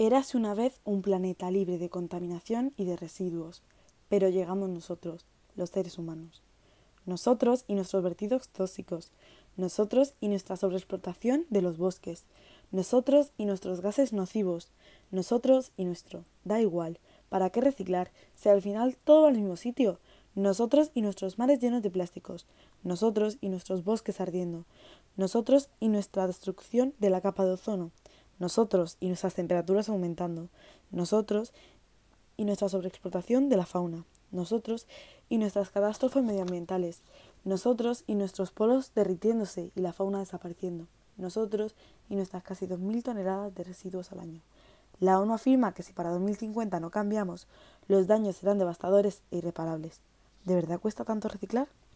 Érase una vez un planeta libre de contaminación y de residuos, pero llegamos nosotros, los seres humanos. Nosotros y nuestros vertidos tóxicos, nosotros y nuestra sobreexplotación de los bosques, nosotros y nuestros gases nocivos, nosotros y nuestro, da igual, ¿para qué reciclar si al final todo al mismo sitio? Nosotros y nuestros mares llenos de plásticos, nosotros y nuestros bosques ardiendo, nosotros y nuestra destrucción de la capa de ozono, nosotros y nuestras temperaturas aumentando, nosotros y nuestra sobreexplotación de la fauna, nosotros y nuestras catástrofes medioambientales, nosotros y nuestros polos derritiéndose y la fauna desapareciendo, nosotros y nuestras casi 2.000 toneladas de residuos al año. La ONU afirma que si para 2050 no cambiamos, los daños serán devastadores e irreparables. ¿De verdad cuesta tanto reciclar?